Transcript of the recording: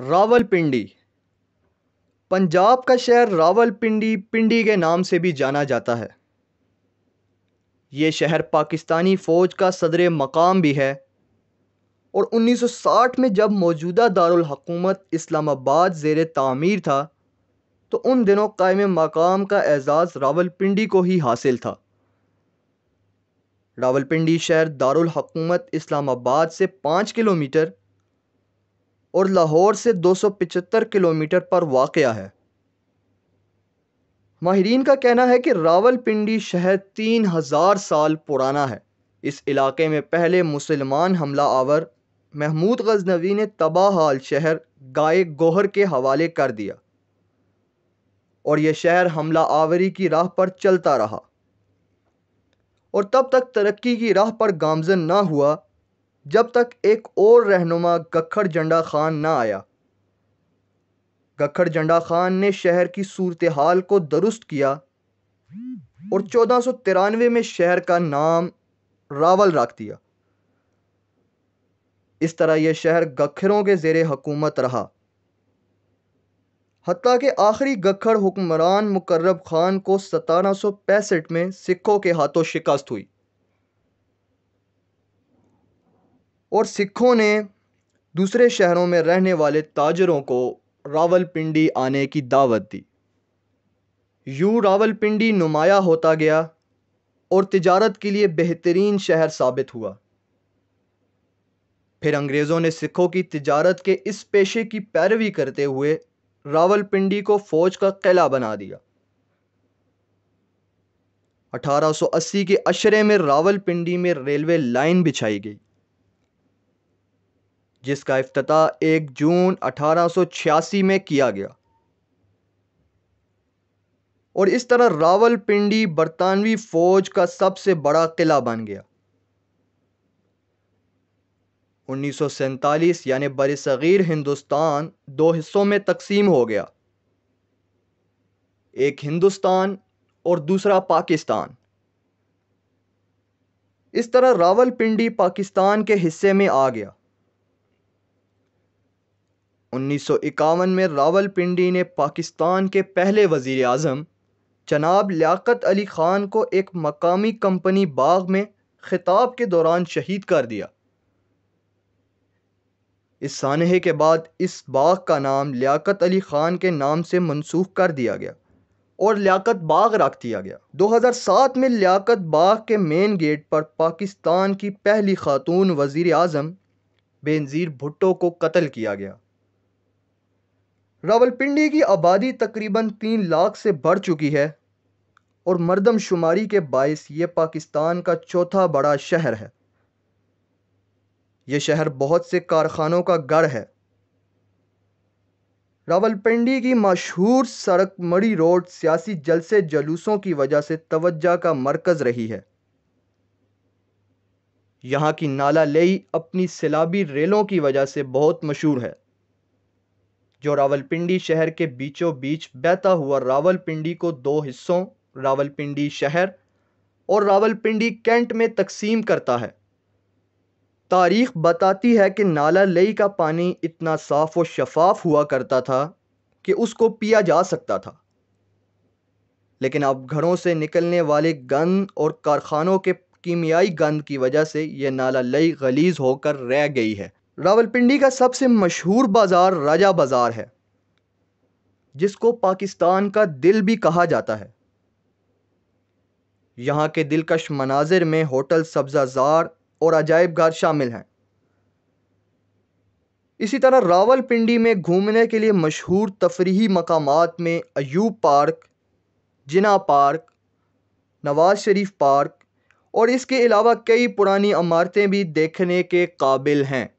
रावलपिंडी पंजाब का शहर रावलपिंडी पिंडी के नाम से भी जाना जाता है ये शहर पाकिस्तानी फ़ौज का सदर मकाम भी है और 1960 में जब मौजूदा दारुल हकूमत इस्लामाबाद ज़ेर तामीर था तो उन दिनों कायम मकाम का एज़ाज़ रावलपिंडी को ही हासिल था रावलपिंडी शहर दारुल हकूमत इस्लामाबाद से पाँच किलोमीटर और लाहौर से दो सौ पिचहत्तर किलोमीटर पर वाक़ है माहरीन का कहना है कि रावलपिंडी शहर तीन हज़ार साल पुराना है इस इलाके में पहले मुसलमान हमला आवर महमूद गजनवी ने तबाह हाल शहर गाय गोहर के हवाले कर दिया और यह शहर हमला आवरी की राह पर चलता रहा और तब तक तरक्की की राह पर गामजन ना हुआ जब तक एक और रहनुमा गखड़ जंडा खान ना आया गखड़ जंडा खान ने शहर की सूरत हाल को दुरुस्त किया और चौदह सौ तिरानवे में शहर का नाम रावल रख दिया इस तरह यह शहर गखरों के जेर हकूमत रहा हती के आखिरी गखड़ हुक्मरान मुकर्रब खान को सतारह सौ पैंसठ में सिखों के हाथों शिकस्त हुई और सिखों ने दूसरे शहरों में रहने वाले ताजरों को रावलपिंडी आने की दावत दी यूँ रावलपिंडी नुमाया होता गया और तिजारत के लिए बेहतरीन शहर साबित हुआ फिर अंग्रेज़ों ने सिखों की तिजारत के इस पेशे की पैरवी करते हुए रावलपिंडी को फौज का किला बना दिया 1880 के अशरे में रावलपिंडी में रेलवे लाइन बिछाई गई जिसका अफ्ताह एक जून अठारह में किया गया और इस तरह रावलपिंडी बरतानवी फ़ौज का सबसे बड़ा किला बन गया उन्नीस यानि बरसग़ीर हिंदुस्तान दो हिस्सों में तकसीम हो गया एक हिंदुस्तान और दूसरा पाकिस्तान इस तरह रावलपिंडी पाकिस्तान के हिस्से में आ गया 1951 में रावलपिंडी ने पाकिस्तान के पहले वज़ी अजम जनाब लियाक़त अली ख़ान को एक मकामी कंपनी बाग में ख़िताब के दौरान शहीद कर दिया इस सानहे के बाद इस बाग का नाम लियाक़त अली ख़ान के नाम से मनसूख कर दिया गया और लियाकत बाग रख दिया गया 2007 में लियाकत बाग के मेन गेट पर पाकिस्तान की पहली खातून वज़ी अजम बेनज़ीर भुट्टो को कत्ल किया गया रावलपिंडी की आबादी तकरीबन तीन लाख से बढ़ चुकी है और मरदमशुमारी के बायस ये पाकिस्तान का चौथा बड़ा शहर है यह शहर बहुत से कारखानों का गढ़ है रावलपिंडी की मशहूर सड़क मड़ी रोड सियासी जलसे जलूसों की वजह से तवज्जा का मरकज़ रही है यहाँ की नाला लेई अपनी सैलाबी रेलों की वजह से बहुत मशहूर है जो रावलपिंडी शहर के बीचों बीच बहता हुआ रावलपिंडी को दो हिस्सों रावलपिंडी शहर और रावलपिंडी कैंट में तकसीम करता है तारीख बताती है कि नाला लई का पानी इतना साफ़ और शफाफ हुआ करता था कि उसको पिया जा सकता था लेकिन अब घरों से निकलने वाले गंद और कारखानों के कीमियाई गंद की वजह से यह नाला लई गलीज होकर रह गई है रावलपिंडी का सबसे मशहूर बाज़ार राजा बाज़ार है जिसको पाकिस्तान का दिल भी कहा जाता है यहाँ के दिलकश मनाजिर में होटल सब्जाजार और अजायब घर शामिल हैं इसी तरह रावलपिंडी में घूमने के लिए मशहूर तफरीही मकाम में Ayub park Jinnah park Nawaz Sharif park और इसके अलावा कई पुरानी इमारतें भी देखने के काबिल हैं